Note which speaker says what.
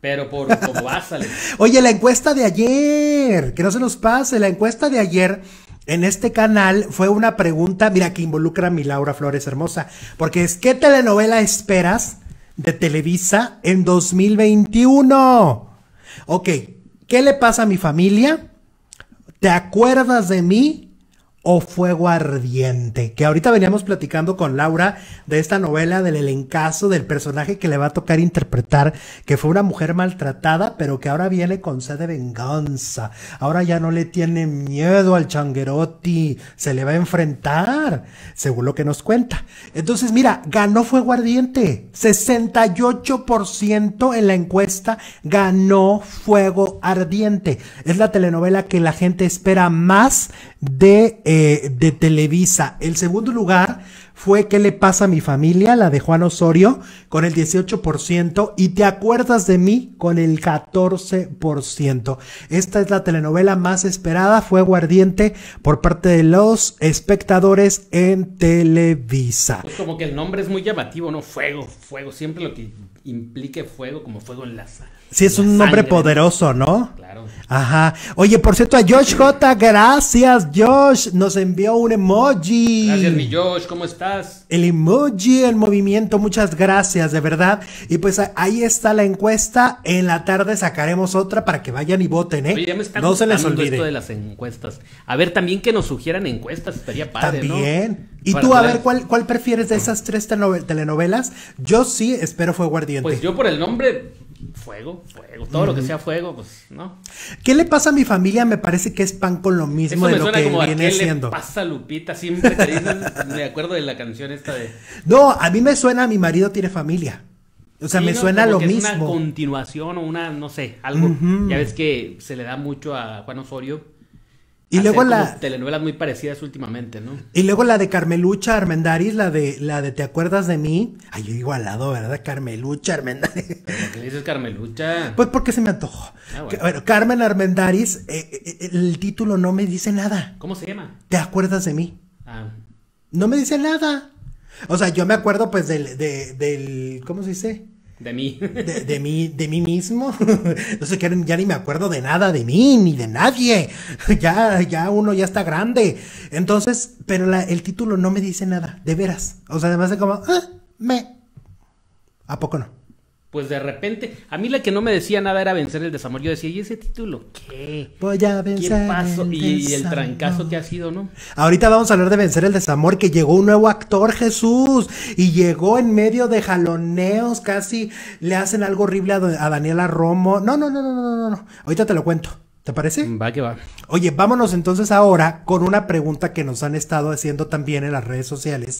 Speaker 1: pero por a salir.
Speaker 2: Oye, la encuesta de ayer, que no se nos pase, la encuesta de ayer en este canal fue una pregunta, mira, que involucra a mi Laura Flores Hermosa, porque es ¿qué telenovela esperas de Televisa en 2021? Ok, ¿qué le pasa a mi familia? ¿Te acuerdas de mí? o Fuego Ardiente, que ahorita veníamos platicando con Laura de esta novela, del elencazo, del personaje que le va a tocar interpretar, que fue una mujer maltratada, pero que ahora viene con sed de venganza, ahora ya no le tiene miedo al changuerotti, se le va a enfrentar, según lo que nos cuenta. Entonces, mira, ganó Fuego Ardiente, 68% en la encuesta ganó Fuego Ardiente. Es la telenovela que la gente espera más de eh, de Televisa. El segundo lugar fue ¿Qué le pasa a mi familia? La de Juan Osorio con el 18% y Te acuerdas de mí con el 14%. Esta es la telenovela más esperada, fue Ardiente por parte de los espectadores en Televisa.
Speaker 1: como que el nombre es muy llamativo, ¿no? Fuego, fuego, siempre lo que implique fuego como fuego en la
Speaker 2: sangre. Sí, es un nombre poderoso, ¿no? Ajá. Oye, por cierto, a Josh J, gracias, Josh. Nos envió un emoji. Gracias, mi
Speaker 1: Josh, ¿cómo estás?
Speaker 2: El emoji, el movimiento, muchas gracias, de verdad. Y pues ahí está la encuesta. En la tarde sacaremos otra para que vayan y voten, ¿eh? Oye, ya me están no se les olvide.
Speaker 1: Esto de las encuestas. A ver, también que nos sugieran encuestas, estaría padre, También. Y tú, a ver,
Speaker 2: ¿cuál, ¿cuál prefieres de esas tres telenovelas? Yo sí, espero fue Guardiente. Pues
Speaker 1: yo por el nombre fuego, fuego. Todo lo que sea fuego, pues, ¿no?
Speaker 2: ¿Qué le pasa a mi familia? Me parece que es pan con lo mismo Eso de lo que viene a qué siendo. le pasa
Speaker 1: Lupita? Siempre que me acuerdo de la canción esta de...
Speaker 2: No, a mí me suena mi marido tiene familia. O sea, me suena lo mismo. Es una continuación
Speaker 1: o una, no sé, algo. Ya ves que se le da mucho a Juan Osorio y luego la telenovelas muy parecidas últimamente, ¿no?
Speaker 2: Y luego la de Carmelucha Armendaris, la de la de ¿Te acuerdas de mí? Ay, yo digo al lado, ¿verdad? Carmelucha Armendaris. ¿Por qué le dices Carmelucha? Pues porque se me antojó. Ah, bueno. Carmen Armendaris, eh, eh, eh, el título no me dice nada. ¿Cómo se llama? ¿Te acuerdas de mí? Ah. No me dice nada. O sea, yo me acuerdo pues del, del ¿cómo se dice? De mí. De, mí, de mí mismo. No sé, ya, ni me acuerdo de nada de mí, ni de nadie. Ya, ya uno ya está grande. Entonces, pero el título no me dice nada, de veras. O sea, además de como, ah, me. ¿A poco no?
Speaker 1: pues de repente, a mí la que no me decía nada era vencer el desamor. Yo decía, ¿y ese título qué?
Speaker 2: Voy a vencer. El y, y, el
Speaker 1: trancazo que ha sido, ¿no?
Speaker 2: Ahorita vamos a hablar de vencer el desamor, que llegó un nuevo actor, Jesús, y llegó en medio de jaloneos, casi le hacen algo horrible a, Daniela Romo. No, no, no, no, no, no, no. Ahorita te lo cuento. ¿Te parece? Va que va. Oye, vámonos entonces ahora con una pregunta que nos han estado haciendo también en las redes sociales.